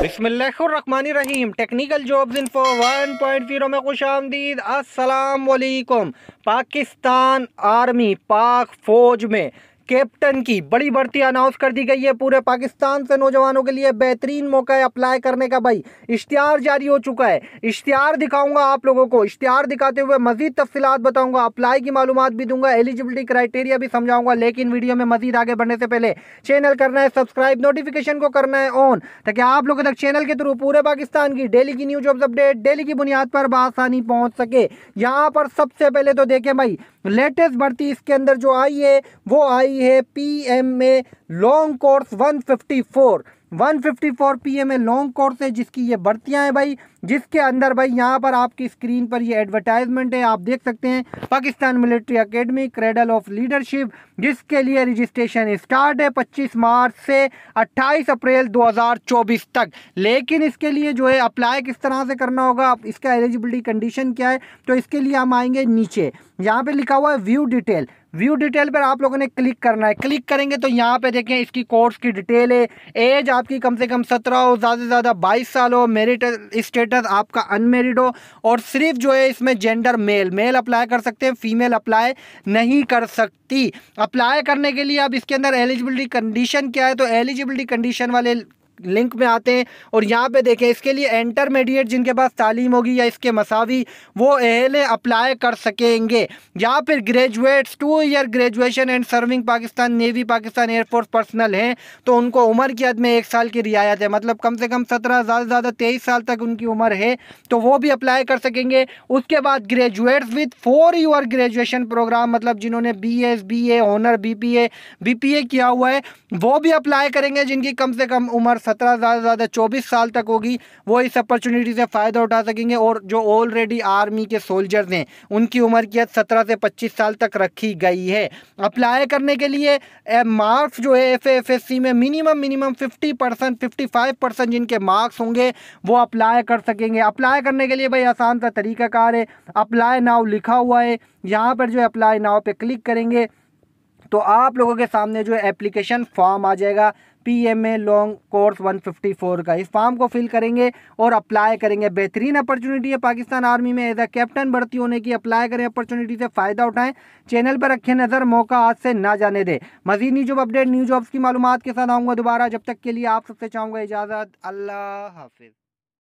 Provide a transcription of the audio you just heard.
बिसमीम technical jobs point 1.0 में खुश आमदीद असलकुम पाकिस्तान आर्मी पाक फ़ौज में कैप्टन की बड़ी भर्ती अनाउंस कर दी गई है पूरे पाकिस्तान से नौजवानों के लिए बेहतरीन मौका है अप्लाई करने का भाई इश्तिहार जारी हो चुका है इश्तिहार दिखाऊंगा आप लोगों को इश्तिहार दिखाते हुए मजीद तफसीत बताऊंगा अप्लाई की मालूम भी दूंगा एलिजिबिलिटी क्राइटेरिया भी समझाऊंगा लेकिन वीडियो में मजीद आगे बढ़ने से पहले चैनल करना है सब्सक्राइब नोटिफिकेशन को करना है ऑन ताकि आप लोगों तक चैनल के थ्रू पूरे पाकिस्तान की डेली की न्यूज अपडेट डेली की बुनियाद पर बसानी पहुंच सके यहाँ पर सबसे पहले तो देखें भाई लेटेस्ट भर्ती इसके अंदर जो आई है वो आई है P M A long course 154 154 PMA long course है जिसकी ये भर्तियाँ हैं भाई जिसके अंदर भाई यहाँ पर आपकी स्क्रीन पर ये एडवर्टाइजमेंट है आप देख सकते हैं Pakistan military academy cradle of leadership जिसके लिए रजिस्ट्रेशन स्टार्ट है 25 मार्च से 28 अप्रैल 2024 तक लेकिन इसके लिए जो है अप्लाई किस तरह से करना होगा इसका एलिजिबिलिटी कंडीशन क्या है तो इसके लिए हम आएंगे नीचे यहाँ पे लिखा हुआ है व्यू डिटेल व्यू डिटेल पर आप लोगों ने क्लिक करना है क्लिक करेंगे तो यहाँ पे देखें इसकी कोर्स की डिटेल है एज आपकी कम से कम सत्रह हो ज़्यादा से ज़्यादा बाईस साल हो मेरिट स्टेटस आपका अनमेरिड हो और सिर्फ जो है इसमें जेंडर मेल मेल अप्लाई कर सकते हैं फीमेल अप्लाई नहीं कर सकती अप्लाई करने के लिए अब इसके अंदर एलिजिबिलिटी कंडीशन क्या है तो एलिजिबिलिटी कंडीशन वाले लिंक में आते हैं और यहाँ पे देखें इसके लिए इंटरमीडिएट जिनके पास तालीम होगी या इसके मसावी वो एहल अप्लाई कर सकेंगे या फिर graduates two year graduation and serving Pakistan navy Pakistan air force personnel हैं तो उनको उम्र की हद में एक साल की रियायत है मतलब कम से कम सत्रह ज़्यादा से ज़्यादा तेईस साल तक उनकी उम्र है तो वो भी अप्लाई कर सकेंगे उसके बाद graduates with four year graduation program मतलब जिन्होंने B S B A honour B P A B P A किया हुआ है वो भी अप्लाई करेंगे जिनकी कम से कम उम्र सत्रह ज़्यादा से ज़्यादा चौबीस साल तक होगी वो इस अपॉर्चुनिटी से फ़ायदा उठा सकेंगे और जो ऑलरेडी आर्मी के सोल्जर्स हैं उनकी उम्र की हद सत्रह से पच्चीस साल तक रखी गई है अप्लाई करने के लिए मार्क्स जो है एफ एफ एस सी में minimum minimum fifty percent fifty five percent जिनके मार्क्स होंगे वो अप्लाई कर सकेंगे अप्लाई करने के लिए भाई आसान सा तरीकाकार है अप्लाई नाव लिखा हुआ है यहाँ पर जो है अप्लाई नाव पे क्लिक करेंगे तो आप लोगों के सामने जो है एप्लीकेशन फॉर्म आ जाएगा पीएमए लॉन्ग कोर्स 154 का इस फॉर्म को फिल करेंगे और अप्लाई करेंगे बेहतरीन अपॉर्चुनिटी है पाकिस्तान आर्मी में एज अ कैप्टन भर्ती होने की अप्लाई करें अपॉर्चुनिटी से फ़ायदा उठाएं चैनल पर रखें नज़र मौका आज से ना जाने दें मजीद न्यूज अपडेट न्यू जॉब्स की मालूम के साथ आऊँगा दोबारा जब तक के लिए आप सबसे चाहूँगा इजाज़त अल्लाह हाफिज़